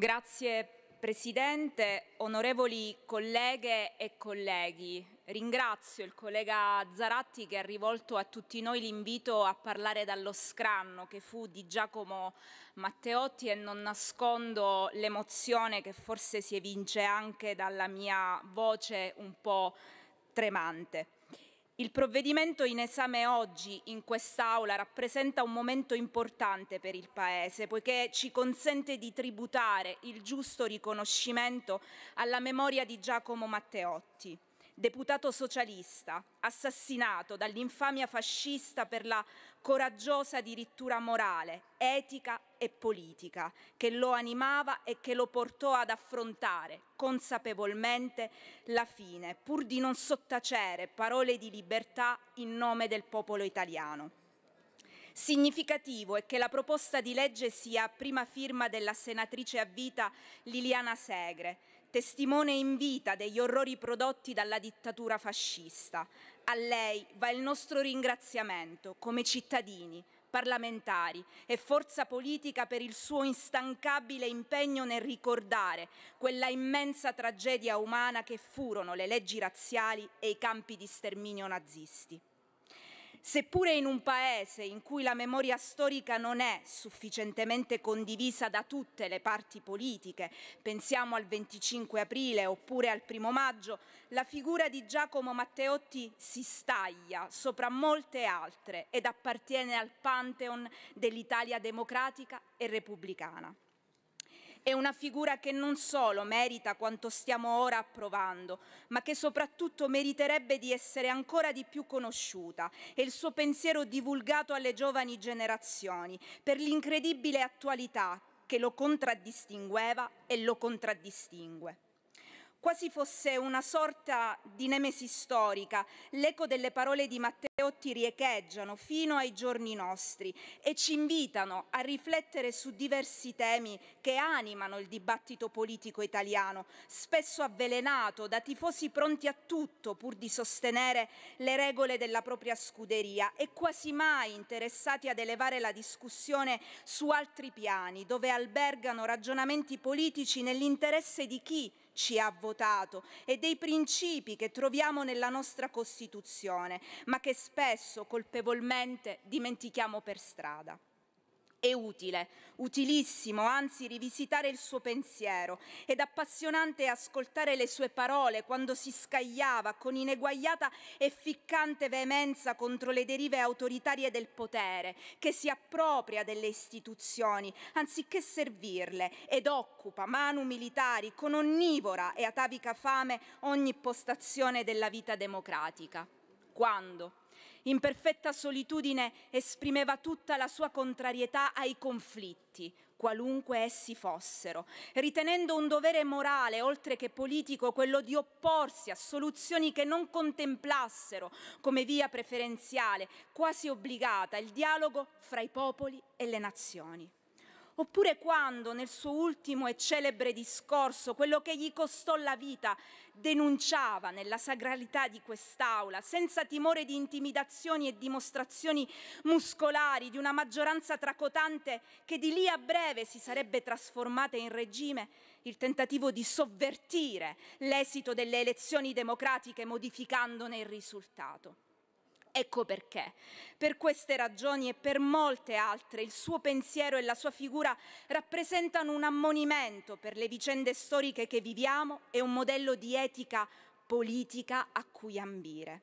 Grazie Presidente, onorevoli colleghe e colleghi. Ringrazio il collega Zaratti che ha rivolto a tutti noi l'invito a parlare dallo scranno che fu di Giacomo Matteotti e non nascondo l'emozione che forse si evince anche dalla mia voce un po' tremante. Il provvedimento in esame oggi in quest'Aula rappresenta un momento importante per il Paese, poiché ci consente di tributare il giusto riconoscimento alla memoria di Giacomo Matteotti, deputato socialista, assassinato dall'infamia fascista per la coraggiosa addirittura morale, etica e politica, che lo animava e che lo portò ad affrontare consapevolmente la fine, pur di non sottacere parole di libertà in nome del popolo italiano. Significativo è che la proposta di legge sia a prima firma della senatrice a vita Liliana Segre, testimone in vita degli orrori prodotti dalla dittatura fascista, a lei va il nostro ringraziamento come cittadini, parlamentari e forza politica per il suo instancabile impegno nel ricordare quella immensa tragedia umana che furono le leggi razziali e i campi di sterminio nazisti seppure in un paese in cui la memoria storica non è sufficientemente condivisa da tutte le parti politiche, pensiamo al 25 aprile oppure al primo maggio, la figura di Giacomo Matteotti si staglia sopra molte altre ed appartiene al pantheon dell'Italia democratica e repubblicana. È una figura che non solo merita quanto stiamo ora approvando, ma che soprattutto meriterebbe di essere ancora di più conosciuta e il suo pensiero divulgato alle giovani generazioni per l'incredibile attualità che lo contraddistingueva e lo contraddistingue quasi fosse una sorta di nemesi storica, l'eco delle parole di Matteo ti riecheggiano fino ai giorni nostri e ci invitano a riflettere su diversi temi che animano il dibattito politico italiano, spesso avvelenato da tifosi pronti a tutto pur di sostenere le regole della propria scuderia e quasi mai interessati ad elevare la discussione su altri piani, dove albergano ragionamenti politici nell'interesse di chi ci ha votato e dei principi che troviamo nella nostra Costituzione, ma che spesso colpevolmente dimentichiamo per strada è utile, utilissimo, anzi rivisitare il suo pensiero ed appassionante ascoltare le sue parole quando si scagliava con ineguagliata e ficcante veemenza contro le derive autoritarie del potere che si appropria delle istituzioni anziché servirle ed occupa manu militari con onnivora e atavica fame ogni postazione della vita democratica. Quando? in perfetta solitudine esprimeva tutta la sua contrarietà ai conflitti, qualunque essi fossero, ritenendo un dovere morale, oltre che politico, quello di opporsi a soluzioni che non contemplassero come via preferenziale, quasi obbligata, il dialogo fra i popoli e le nazioni. Oppure quando nel suo ultimo e celebre discorso, quello che gli costò la vita, denunciava nella sagralità di quest'Aula, senza timore di intimidazioni e dimostrazioni muscolari di una maggioranza tracotante che di lì a breve si sarebbe trasformata in regime, il tentativo di sovvertire l'esito delle elezioni democratiche modificandone il risultato. Ecco perché. Per queste ragioni e per molte altre il suo pensiero e la sua figura rappresentano un ammonimento per le vicende storiche che viviamo e un modello di etica politica a cui ambire.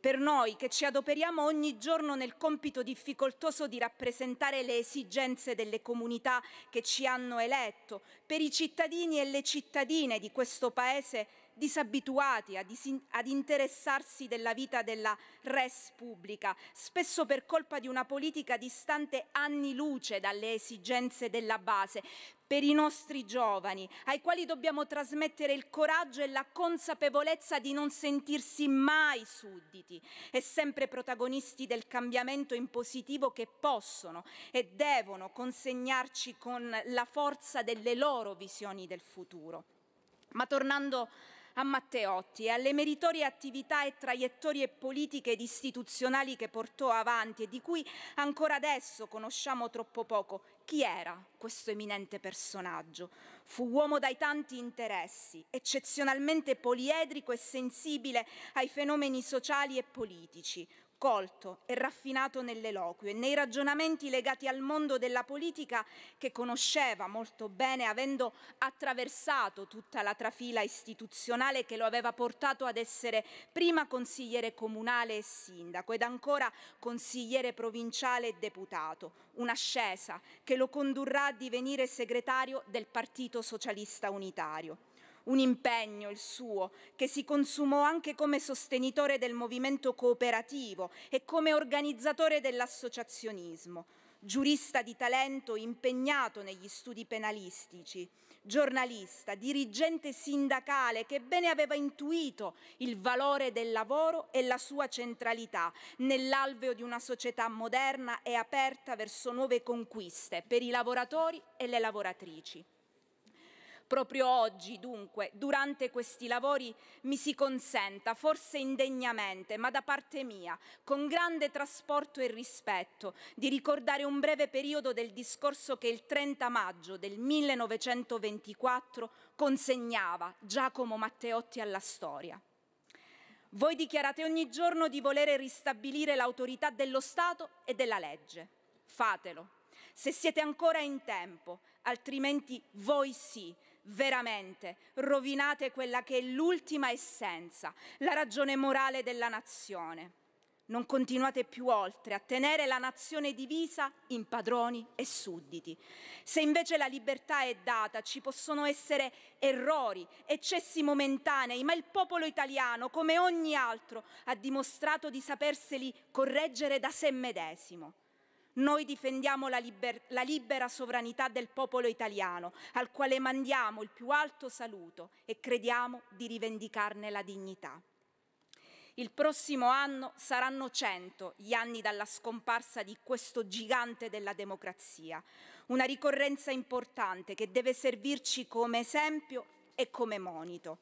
Per noi che ci adoperiamo ogni giorno nel compito difficoltoso di rappresentare le esigenze delle comunità che ci hanno eletto, per i cittadini e le cittadine di questo Paese disabituati ad, ad interessarsi della vita della res pubblica, spesso per colpa di una politica distante anni luce dalle esigenze della base, per i nostri giovani, ai quali dobbiamo trasmettere il coraggio e la consapevolezza di non sentirsi mai sudditi e sempre protagonisti del cambiamento in positivo che possono e devono consegnarci con la forza delle loro visioni del futuro. Ma tornando a a Matteotti e alle meritorie attività e traiettorie politiche ed istituzionali che portò avanti e di cui ancora adesso conosciamo troppo poco. Chi era questo eminente personaggio? Fu uomo dai tanti interessi, eccezionalmente poliedrico e sensibile ai fenomeni sociali e politici, colto e raffinato nell'eloquio e nei ragionamenti legati al mondo della politica che conosceva molto bene avendo attraversato tutta la trafila istituzionale che lo aveva portato ad essere prima consigliere comunale e sindaco ed ancora consigliere provinciale e deputato, un'ascesa che lo condurrà a divenire segretario del Partito Socialista Unitario un impegno il suo, che si consumò anche come sostenitore del movimento cooperativo e come organizzatore dell'associazionismo, giurista di talento impegnato negli studi penalistici, giornalista, dirigente sindacale che bene aveva intuito il valore del lavoro e la sua centralità nell'alveo di una società moderna e aperta verso nuove conquiste per i lavoratori e le lavoratrici. Proprio oggi, dunque, durante questi lavori, mi si consenta, forse indegnamente, ma da parte mia, con grande trasporto e rispetto, di ricordare un breve periodo del discorso che il 30 maggio del 1924 consegnava Giacomo Matteotti alla storia. Voi dichiarate ogni giorno di volere ristabilire l'autorità dello Stato e della legge. Fatelo, se siete ancora in tempo, altrimenti voi sì, veramente rovinate quella che è l'ultima essenza, la ragione morale della nazione. Non continuate più oltre a tenere la nazione divisa in padroni e sudditi. Se invece la libertà è data, ci possono essere errori, eccessi momentanei, ma il popolo italiano, come ogni altro, ha dimostrato di saperseli correggere da sé medesimo. Noi difendiamo la, liber la libera sovranità del popolo italiano, al quale mandiamo il più alto saluto e crediamo di rivendicarne la dignità. Il prossimo anno saranno cento gli anni dalla scomparsa di questo gigante della democrazia, una ricorrenza importante che deve servirci come esempio e come monito.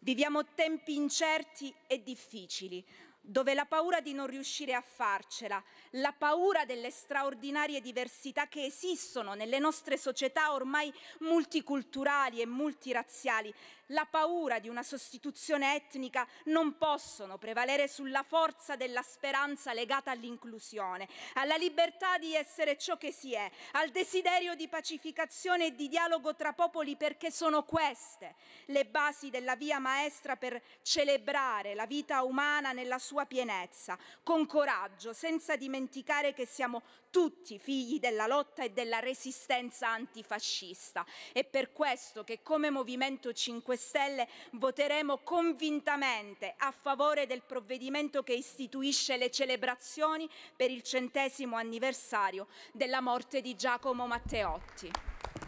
Viviamo tempi incerti e difficili, dove la paura di non riuscire a farcela, la paura delle straordinarie diversità che esistono nelle nostre società ormai multiculturali e multirazziali, la paura di una sostituzione etnica non possono prevalere sulla forza della speranza legata all'inclusione, alla libertà di essere ciò che si è, al desiderio di pacificazione e di dialogo tra popoli perché sono queste le basi della via maestra per celebrare la vita umana nella sua pienezza, con coraggio, senza dimenticare che siamo tutti figli della lotta e della resistenza antifascista. È per questo che come Movimento 5 Stelle voteremo convintamente a favore del provvedimento che istituisce le celebrazioni per il centesimo anniversario della morte di Giacomo Matteotti.